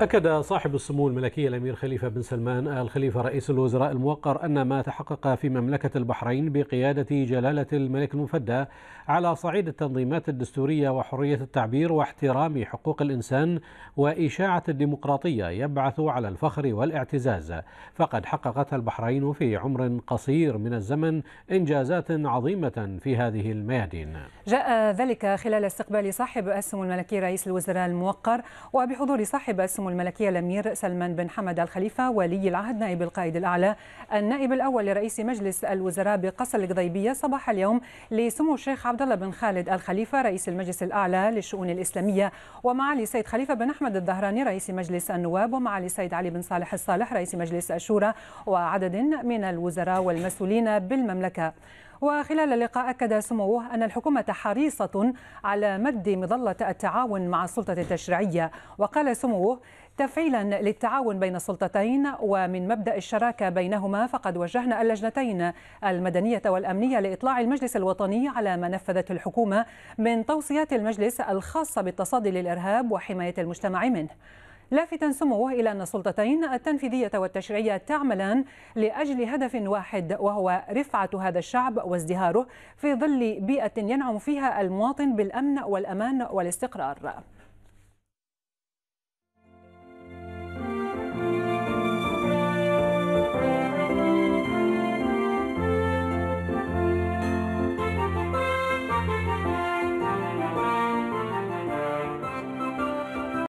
أكد صاحب السمو الملكي الأمير خليفة بن سلمان آل خليفة رئيس الوزراء الموقر أن ما تحقق في مملكة البحرين بقيادة جلالة الملك المفدى على صعيد التنظيمات الدستورية وحرية التعبير واحترام حقوق الإنسان وإشاعة الديمقراطية يبعث على الفخر والاعتزاز فقد حققت البحرين في عمر قصير من الزمن إنجازات عظيمة في هذه الميادين جاء ذلك خلال استقبال صاحب السمو الملكي رئيس الوزراء الموقر وبحضور صاحب السمو السمو الملكية الأمير سلمان بن حمد الخليفة ولي العهد نائب القائد الأعلى النائب الأول لرئيس مجلس الوزراء بقصر القضيبية صباح اليوم لسمو الشيخ عبد الله بن خالد الخليفة رئيس المجلس الأعلى للشؤون الإسلامية ومعالي السيد خليفة بن أحمد الظهراني رئيس مجلس النواب ومعالي السيد علي بن صالح الصالح رئيس مجلس الشورى وعدد من الوزراء والمسؤولين بالمملكة وخلال اللقاء أكد سموه أن الحكومة حريصة على مد مظلة التعاون مع السلطة التشريعية وقال سموه تفعيلا للتعاون بين السلطتين ومن مبدا الشراكه بينهما فقد وجهنا اللجنتين المدنيه والامنيه لاطلاع المجلس الوطني على ما نفذته الحكومه من توصيات المجلس الخاصه بالتصدي للارهاب وحمايه المجتمع منه لافتا سموه إلى أن السلطتين التنفيذية والتشريعية تعملان لأجل هدف واحد وهو رفعة هذا الشعب وازدهاره في ظل بيئة ينعم فيها المواطن بالأمن والأمان والاستقرار